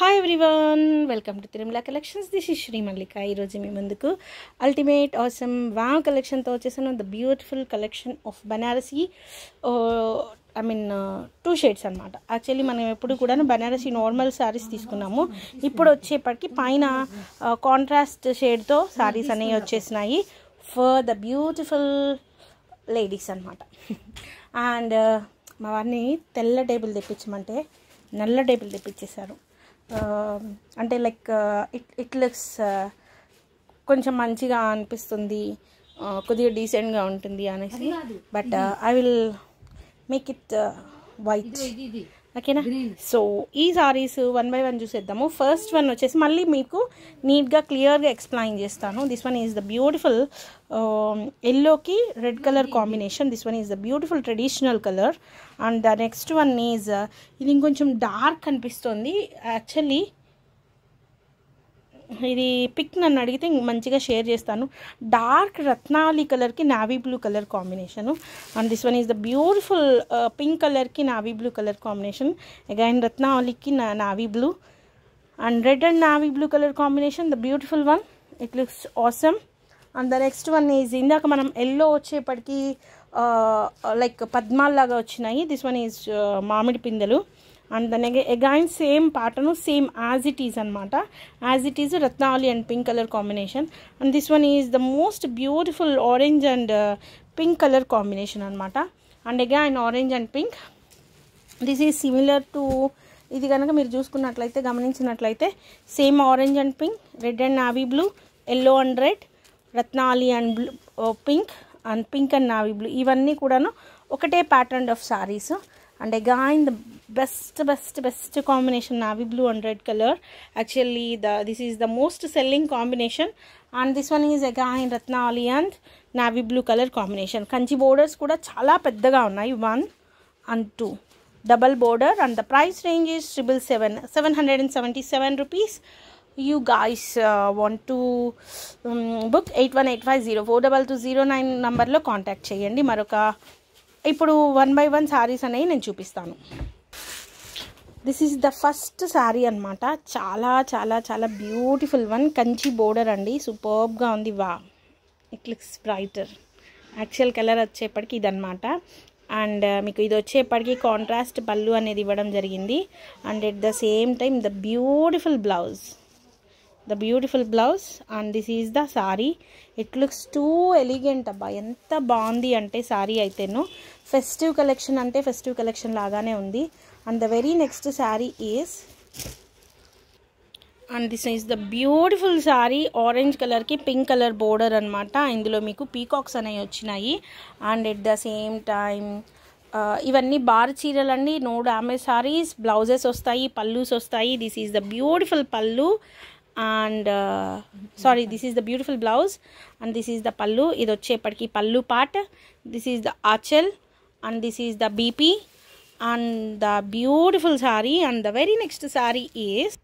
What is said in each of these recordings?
Hi everyone welcome to Tirumala collections this is Shri Mallika ఈరోజు మీ ముందుకు అల్టిమేట్ ఆసమ్ వావ్ కలెక్షన్తో వచ్చేసాను the beautiful collection of Banarasi I mean two shades అనమాట యాక్చువల్లీ మనం ఎప్పుడు కూడా బనారసీ నార్మల్ శారీస్ తీసుకున్నాము ఇప్పుడు వచ్చేప్పటికి పైన కాంట్రాస్ట్ షేడ్తో శారీస్ అనేవి వచ్చేసినాయి ఫర్ ద బ్యూటిఫుల్ లేడీస్ అనమాట అండ్ మా వారిని తెల్ల టేబుల్ తెప్పించమంటే నల్ల టేబుల్ తెప్పించేశారు Um, అంటే లైక్ ఇట్ ఇట్ లుక్స్ కొంచెం మంచిగా అనిపిస్తుంది uh, కొద్దిగా డీసెంట్గా ఉంటుంది అనేసి but I will make it white ఓకేనా సో ఈ సారీస్ వన్ బై వన్ చూసేద్దాము ఫస్ట్ వన్ వచ్చేసి మళ్ళీ మీకు నీట్గా క్లియర్గా ఎక్స్ప్లెయిన్ చేస్తాను this one is the beautiful ఎల్లోకి red colour combination this one is the beautiful traditional colour and the next one is ఇది ఇంకొంచెం డార్క్ అనిపిస్తుంది యాక్చువల్లీ ఇది పిక్ నన్ను అడిగితే మంచిగా షేర్ చేస్తాను డార్క్ రత్నాలి కలర్కి navy blue colour combination and this one is the beautiful pink కలర్కి navy blue colour combination again రత్నావళికి navy blue and red and navy blue colour combination the beautiful one it looks awesome and the next one is ఇందాక మనం yellow వచ్చేప్పటికీ like పద్మాల్లాగా వచ్చినాయి this one is మామిడి పిందెలు and దాని again same pattern same as it is అనమాట as it is రత్నావళి and pink colour combination and this one is the most beautiful orange and pink colour combination అనమాట and again orange and pink this is similar to ఇది కనుక మీరు చూసుకున్నట్లయితే గమనించినట్లయితే same orange and pink red and navy blue yellow and red రత్నాలి and blue pink and pink and navy blue ఇవన్నీ కూడాను ఒకటే pattern of saris and again the best best best combination navy blue and red colour actually the this is the most selling combination and this one is in రత్నావళి and navy blue colour combination Kanchi borders కూడా చాలా పెద్దగా ఉన్నాయి one and two double border and the price range is triple seven seven hundred and seventy seven rupees you guys want to book eight one eight five zero four double two zero nine నంబర్లో contact చేయండి మరొక ఇప్పుడు one by one saris అనేవి నేను చూపిస్తాను this is the first sari అనమాట చాలా చాలా చాలా బ్యూటిఫుల్ వన్ కంచి బోర్డర్ అండి సూపర్బ్గా ఉంది wow it looks brighter actual colour వచ్చేప్పటికి ఇదనమాట అండ్ uh, మీకు ఇది వచ్చేప్పటికి కాంట్రాస్ట్ పళ్ళు అనేది ఇవ్వడం జరిగింది and at the same time the beautiful blouse the beautiful blouse and this is the sari it looks too elegant అబ్బా ఎంత బాగుంది అంటే సారీ అయితేను ఫెస్టివ్ కలెక్షన్ అంటే ఫెస్టివ్ కలెక్షన్ లాగానే ఉంది and the very next sari is and this is the beautiful sari orange కలర్కి pink colour border అనమాట ఇందులో మీకు పీకాక్స్ అనేవి వచ్చినాయి and at the same time ఇవన్నీ బార్ చీరలు అండి నో డామేజ్ సారీస్ బ్లౌజెస్ వస్తాయి పళ్ళూస్ వస్తాయి దిస్ ఈజ్ ద బ్యూటిఫుల్ పళ్ళు and sari this is the beautiful blouse and this is the పళ్ళు ఇది వచ్చేప్పటికి పళ్ళు పార్ట్ దిస్ ఈజ్ ద ఆచల్ and this is the BP and the beautiful sari and the very next sari is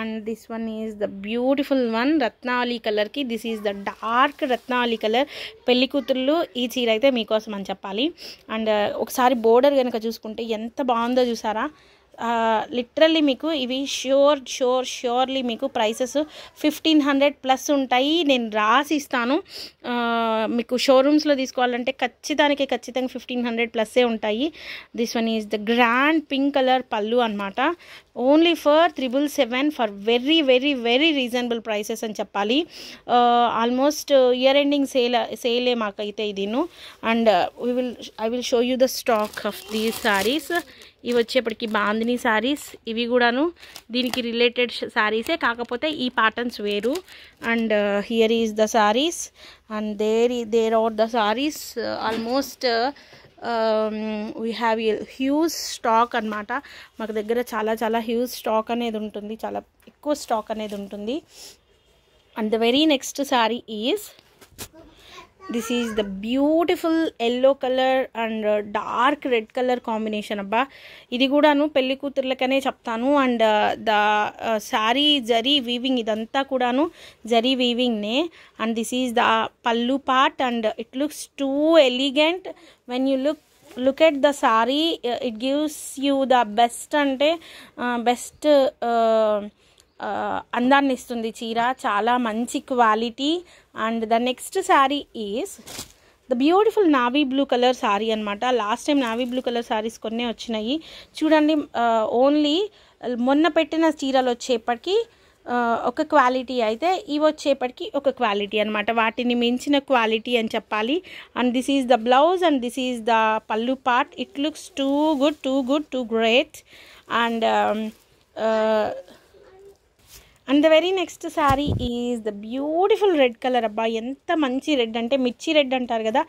and this one is the beautiful one రత్నావళి కలర్కి this is the dark రత్నావళి colour పెళ్లి కూతుర్లు ఈ చీర అయితే మీకోసం అని చెప్పాలి అండ్ uh, ఒకసారి బోర్డర్ కనుక చూసుకుంటే ఎంత బాగుందో చూసారా లిటరల్లీ మీకు ఇవి ష్యూర్ ష్యూర్ ష్యూర్లీ మీకు ప్రైసెస్ ఫిఫ్టీన్ హండ్రెడ్ ప్లస్ ఉంటాయి నేను రాసి ఇస్తాను మీకు షోరూమ్స్లో తీసుకోవాలంటే ఖచ్చితానికి ఖచ్చితంగా ఫిఫ్టీన్ హండ్రెడ్ ప్లస్సే ఉంటాయి this one is the grand pink colour పళ్ళు అనమాట only for triple seven for very very very reasonable prices అని చెప్పాలి ఆల్మోస్ట్ ఇయర్ ఎండింగ్ సేల్ సేలే మాకైతే ఇదిను and we will I will show you the stock of these saris ఇవి వచ్చేప్పటికి బాందిని శారీస్ ఇవి కూడాను దీనికి రిలేటెడ్ శారీసే కాకపోతే ఈ ప్యాటర్న్స్ వేరు and here is the saris and there there are the saris almost we have huge stock అనమాట మాకు దగ్గర చాలా చాలా హ్యూజ్ స్టాక్ అనేది ఉంటుంది చాలా ఎక్కువ స్టాక్ అనేది ఉంటుంది and the very next sari is this is the beautiful yellow colour and dark red colour combination అబ్బా ఇది కూడాను పెళ్లి కూతుర్లకనే చెప్తాను and uh, the uh, sari zari weaving ఇదంతా కూడాను జరీ వీవింగ్నే అండ్ దిస్ ఈజ్ ద పల్లు part and it looks too elegant when you look look at the sari uh, it gives you the best అంటే బెస్ట్ అందాన్ని ఇస్తుంది చీర చాలా మంచి quality and the next sari is the beautiful navy blue colour sari అనమాట last time navy blue colour saris కొన్ని వచ్చినాయి చూడండి ఓన్లీ మొన్న పెట్టిన చీరలు వచ్చేప్పటికీ ఒక క్వాలిటీ అయితే ఇవి వచ్చేప్పటికి ఒక క్వాలిటీ అనమాట వాటిని మించిన క్వాలిటీ అని చెప్పాలి and this is the blouse and this is the పల్లు part it looks too good too good too great and and the very next sari is the beautiful red colour అబ్బా ఎంత మంచి రెడ్ అంటే మిర్చి రెడ్ అంటారు కదా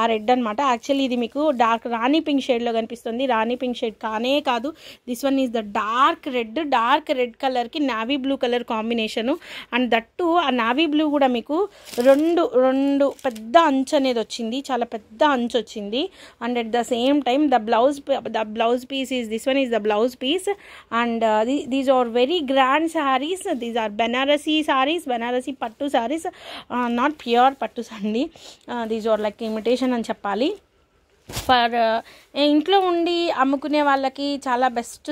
ఆ రెడ్ అనమాట యాక్చువల్లీ ఇది మీకు డార్క్ రాణి పింక్ షేడ్లో కనిపిస్తుంది రాణి పింక్ షేడ్ కానే కాదు this one is the dark red dark red కలర్కి navy blue colour combination and that ఆ నావీ బ్లూ కూడా మీకు రెండు రెండు పెద్ద అంచు అనేది వచ్చింది చాలా పెద్ద అంచు వచ్చింది and at the same time the blouse the blouse piece is this one is the blouse piece and these are very grand saris these are Banarasi saris Banarasi పట్టు సారీస్ నాట్ ప్యూర్ పట్టు అండి దీస్ ఆర్ లైక్ ఇమిటేషన్ అని చెప్పాలి ఫర్ ఇంట్లో ఉండి అమ్ముకునే వాళ్ళకి చాలా బెస్ట్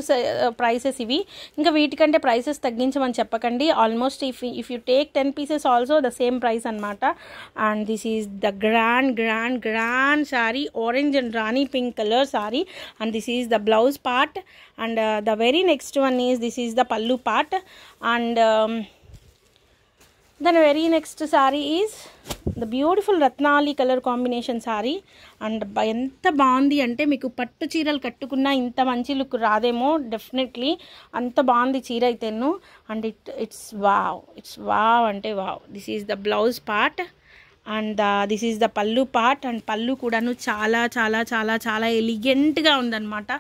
ప్రైసెస్ ఇవి ఇంకా వీటికంటే ప్రైసెస్ తగ్గించమని చెప్పకండి almost if if you take ten pieces also the same price అనమాట and this is the grand grand grand sari orange and రాణి pink colour sari and this is the blouse part and the very next one is this is the పల్లు part and then very next sari is the beautiful రత్నాలి colour combination sari and ఎంత బాగుంది అంటే మీకు పట్టు చీరలు కట్టుకున్నా ఇంత మంచి లుక్ రాదేమో డెఫినెట్లీ అంత బాగుంది చీర అయితేను and it it's wow it's wow అంటే wow this is the blouse part and this is the పళ్ళు పార్ట్ అండ్ పళ్ళు కూడాను చాలా చాలా చాలా చాలా ఎలిగెంట్గా ఉందన్నమాట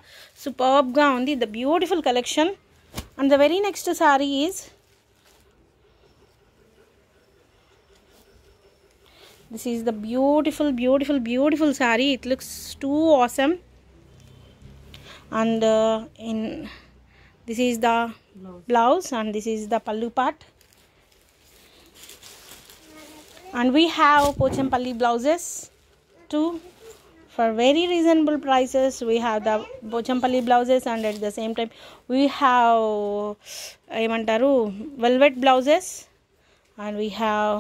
సూపర్బ్గా ఉంది the beautiful collection and the very next sari is this is the beautiful beautiful beautiful sari it looks too awesome and uh, in this is the blouse. blouse and this is the pallu part and we have pochampalli blouses too for very reasonable prices we have the pochampalli blouses and at the same time we have uh, ఏమంటారు velvet blouses and we have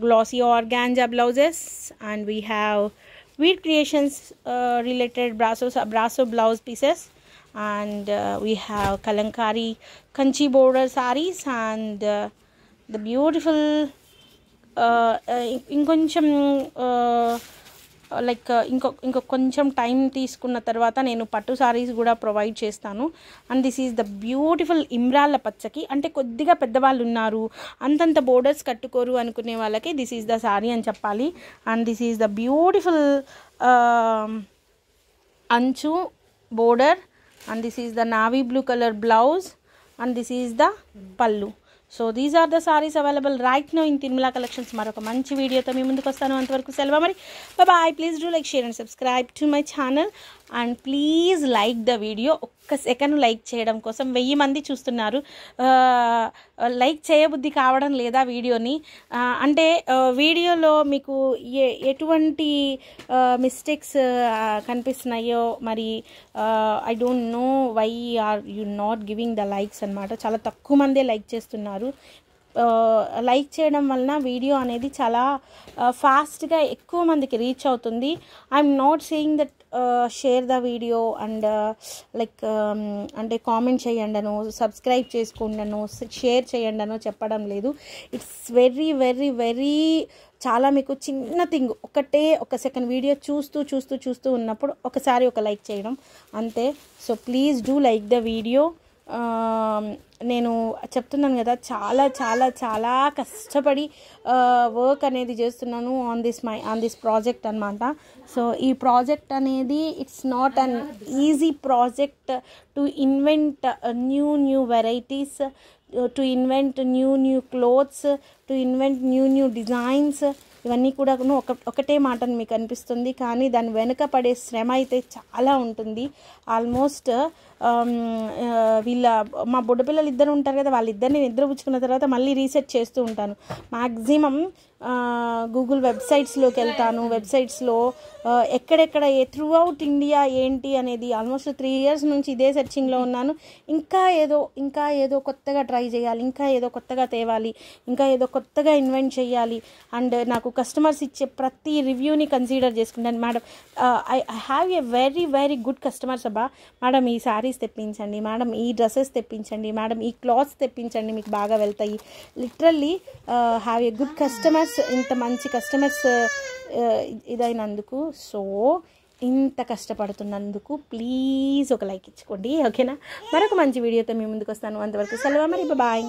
glossy organza blouses and we have Weird Creations uh, related brasso, brasso blouse pieces and uh, we have Kalankari Kanchi border saris and uh, the beautiful uh, uh, inkoncham uh, like uh, ఇంకో ఇంకో కొంచెం time తీసుకున్న తర్వాత నేను పట్టు సారీస్ కూడా provide చేస్తాను and this is the beautiful ఇమ్రాళ్ళ పచ్చకి అంటే కొద్దిగా పెద్దవాళ్ళు ఉన్నారు అంతంత బోర్డర్స్ కట్టుకోరు అనుకునే వాళ్ళకి దిస్ ఈజ్ ద సారీ అని చెప్పాలి and this is the beautiful అంచు border and this is the navy blue colour blouse and this is the పళ్ళు so these are the saris available right now in Tirumala collections మరొక మంచి వీడియోతో మీ ముందుకు వస్తాను అంతవరకు సెలవు మరి bye please do like share and subscribe to my channel and please like the video ఒక్క సెకండ్ లైక్ చేయడం కోసం వెయ్యి మంది చూస్తున్నారు లైక్ చేయబుద్ధి కావడం లేదా వీడియోని అంటే వీడియోలో మీకు ఏ ఎటువంటి మిస్టేక్స్ కనిపిస్తున్నాయో మరి I don't know why are you not giving the likes అనమాట చాలా తక్కువ మందే లైక్ చేస్తున్నారు లైక్ చేయడం వలన వీడియో అనేది చాలా ఫాస్ట్గా ఎక్కువ మందికి రీచ్ అవుతుంది I'm not saying that share the video and like అంటే కామెంట్ చేయండను సబ్స్క్రైబ్ చేసుకుండను షేర్ చేయండను చెప్పడం లేదు ఇట్స్ వెరీ వెరీ వెరీ చాలా మీకు చిన్న థింగ్ ఒకటే ఒక సెకండ్ వీడియో చూస్తూ చూస్తూ చూస్తూ ఉన్నప్పుడు ఒకసారి ఒక లైక్ చేయడం అంతే so please do like the video నేను చెప్తున్నాను కదా చాలా చాలా చాలా కష్టపడి వర్క్ అనేది చేస్తున్నాను on this my on this project అనమాట సో ఈ ప్రాజెక్ట్ అనేది it's not an easy project to invent new new varieties to invent new new clothes to invent new new designs ఇవన్నీ కూడా ఒక ఒకటే మాటను మీకు అనిపిస్తుంది కానీ దాని వెనుక పడే శ్రమ అయితే చాలా ఉంటుంది ఆల్మోస్ట్ um, uh, వీళ్ళ మా బుడ్డపిల్లలు ఇద్దరు ఉంటారు కదా వాళ్ళిద్దరిని నిద్ర పుచ్చుకున్న తర్వాత మళ్ళీ రీసెర్చ్ చేస్తూ ఉంటాను మ్యాక్సిమం గూగుల్ వెబ్సైట్స్లోకి వెళ్తాను వెబ్సైట్స్లో ఎక్కడెక్కడ ఏ త్రూ అవుట్ ఇండియా ఏంటి అనేది ఆల్మోస్ట్ త్రీ ఇయర్స్ నుంచి ఇదే సెర్చింగ్లో ఉన్నాను ఇంకా ఏదో ఇంకా ఏదో కొత్తగా ట్రై చేయాలి ఇంకా ఏదో కొత్తగా తేవాలి ఇంకా ఏదో కొత్తగా ఇన్వెంట్ చేయాలి అండ్ నాకు కస్టమర్స్ ఇచ్చే ప్రతి రివ్యూని కన్సిడర్ చేసుకుంటాను madam I have a very very good customers అబ్బా మేడం ఈ శారీస్ తెప్పించండి మేడం ఈ డ్రెస్సెస్ తెప్పించండి మేడం ఈ క్లాత్స్ తెప్పించండి మీకు బాగా వెళ్తాయి literally have a good customers customers ఇంత మంచి కస్టమర్స్ ఇదైనందుకు సో ఇంత కష్టపడుతున్నందుకు ప్లీజ్ ఒక లైక్ ఇచ్చుకోండి ఓకేనా మరొక మంచి వీడియోతో మీ ముందుకు వస్తాను అంతవరకు సెలవు మరి బాయ్